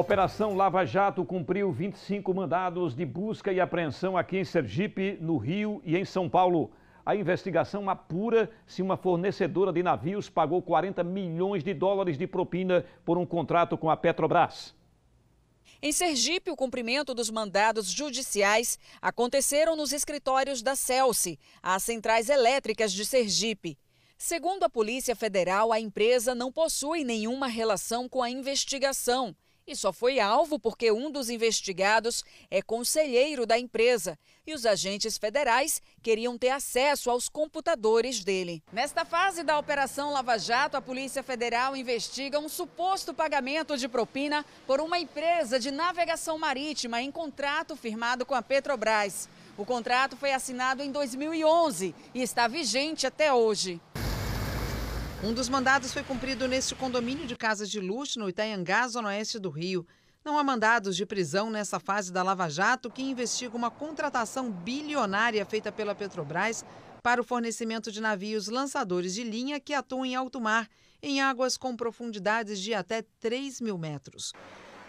Operação Lava Jato cumpriu 25 mandados de busca e apreensão aqui em Sergipe, no Rio e em São Paulo. A investigação apura é se uma fornecedora de navios pagou 40 milhões de dólares de propina por um contrato com a Petrobras. Em Sergipe, o cumprimento dos mandados judiciais aconteceram nos escritórios da Celse, as centrais elétricas de Sergipe. Segundo a Polícia Federal, a empresa não possui nenhuma relação com a investigação e só foi alvo porque um dos investigados é conselheiro da empresa e os agentes federais queriam ter acesso aos computadores dele. Nesta fase da Operação Lava Jato, a Polícia Federal investiga um suposto pagamento de propina por uma empresa de navegação marítima em contrato firmado com a Petrobras. O contrato foi assinado em 2011 e está vigente até hoje. Um dos mandados foi cumprido neste condomínio de casas de luxo no Itaiangá, zona oeste do Rio. Não há mandados de prisão nessa fase da Lava Jato, que investiga uma contratação bilionária feita pela Petrobras para o fornecimento de navios lançadores de linha que atuam em alto mar, em águas com profundidades de até 3 mil metros.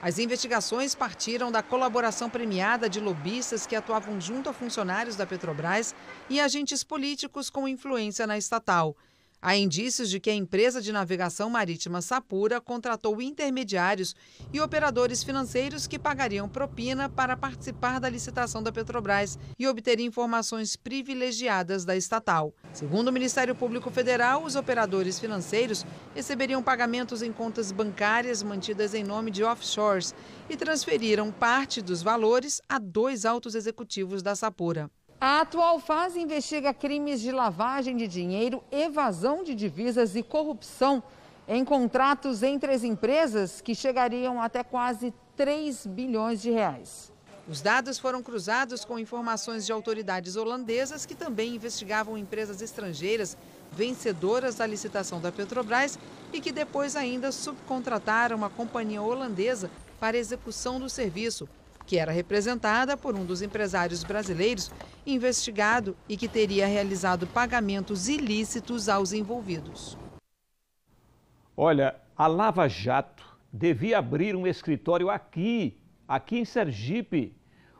As investigações partiram da colaboração premiada de lobistas que atuavam junto a funcionários da Petrobras e agentes políticos com influência na estatal. Há indícios de que a empresa de navegação marítima Sapura contratou intermediários e operadores financeiros que pagariam propina para participar da licitação da Petrobras e obter informações privilegiadas da estatal. Segundo o Ministério Público Federal, os operadores financeiros receberiam pagamentos em contas bancárias mantidas em nome de offshores e transferiram parte dos valores a dois altos executivos da Sapura. A atual fase investiga crimes de lavagem de dinheiro, evasão de divisas e corrupção em contratos entre as empresas que chegariam até quase 3 bilhões de reais. Os dados foram cruzados com informações de autoridades holandesas que também investigavam empresas estrangeiras vencedoras da licitação da Petrobras e que depois ainda subcontrataram uma companhia holandesa para execução do serviço que era representada por um dos empresários brasileiros investigado e que teria realizado pagamentos ilícitos aos envolvidos. Olha, a Lava Jato devia abrir um escritório aqui, aqui em Sergipe.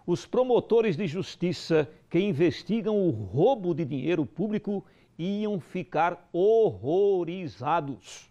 Os promotores de justiça que investigam o roubo de dinheiro público iam ficar horrorizados.